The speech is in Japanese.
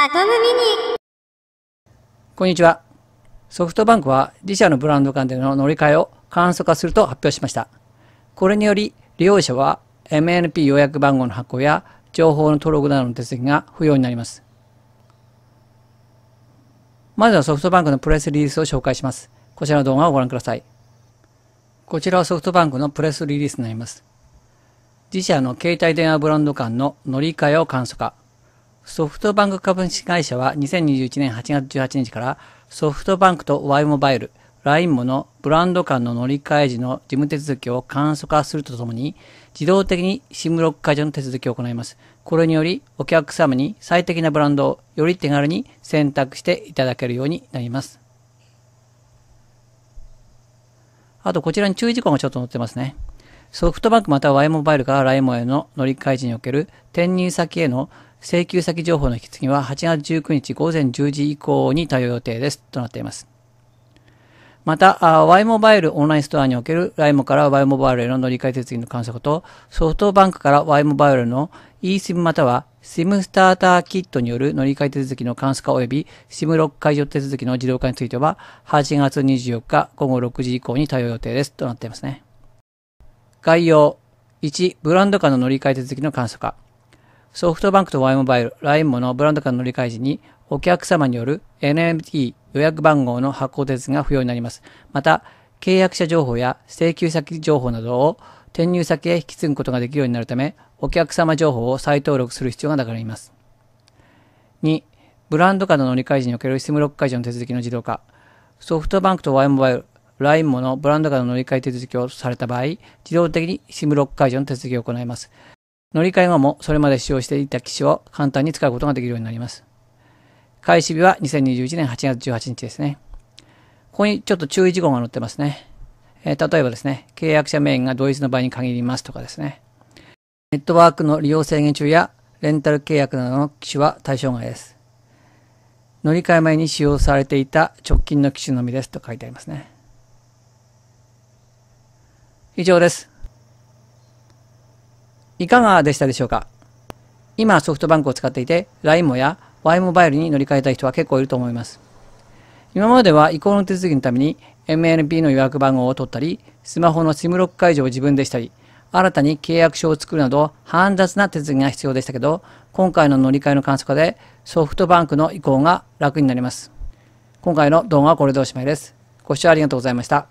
アトムミニこんにちは。ソフトバンクは自社のブランド間での乗り換えを簡素化すると発表しました。これにより利用者は MNP 予約番号の発行や情報の登録などの手続きが不要になります。まずはソフトバンクのプレスリリースを紹介します。こちらの動画をご覧ください。こちらはソフトバンクのプレスリリースになります。自社の携帯電話ブランド間の乗り換えを簡素化。ソフトバンク株式会社は2021年8月18日からソフトバンクと Y モバイル、LINE ものブランド間の乗り換え時の事務手続きを簡素化するとともに、自動的に SIM ロック解除の手続きを行います。これにより、お客様に最適なブランドをより手軽に選択していただけるようになります。あと、こちらに注意事項がちょっと載ってますね。ソフトバンクまたは Y モバイルから LINE モへの乗り換え時における転入先への請求先情報の引き継ぎは8月19日午前10時以降に対応予定ですとなっています。また、Y モバイルオンラインストアにおける LIMO から Y モバイルへの乗り換え手続きの観測と、ソフトバンクから Y モバイルの eSIM または SIM スターターキットによる乗り換え手続きの簡素化及び SIM ロック解除手続きの自動化については、8月24日午後6時以降に対応予定ですとなっていますね。概要1、ブランド化の乗り換え手続きの簡素化。ソフトバンクと Y モバイル、LINE ものブランド間の乗り換え時に、お客様による n m t 予約番号の発行手続きが不要になります。また、契約者情報や請求先情報などを転入先へ引き継ぐことができるようになるため、お客様情報を再登録する必要がなくなります。2、ブランド間の乗り換え時における SIM ロック解除の手続きの自動化。ソフトバンクと Y モバイル、LINE ものブランド間の乗り換え手続きをされた場合、自動的に SIM ロック解除の手続きを行います。乗り換え後もそれまで使用していた機種を簡単に使うことができるようになります。開始日は2021年8月18日ですね。ここにちょっと注意事項が載ってますね。えー、例えばですね、契約者名義が同一の場合に限りますとかですね。ネットワークの利用制限中やレンタル契約などの機種は対象外です。乗り換え前に使用されていた直近の機種のみですと書いてありますね。以上です。いかがでしたでしょうか今ソフトバンクを使っていて LINE もや Y モバイルに乗り換えた人は結構いると思います。今までは移行の手続きのために MNP の予約番号を取ったり、スマホの SIM ロック解除を自分でしたり、新たに契約書を作るなど煩雑な手続きが必要でしたけど、今回の乗り換えの簡素化でソフトバンクの移行が楽になります。今回の動画はこれでおしまいです。ご視聴ありがとうございました。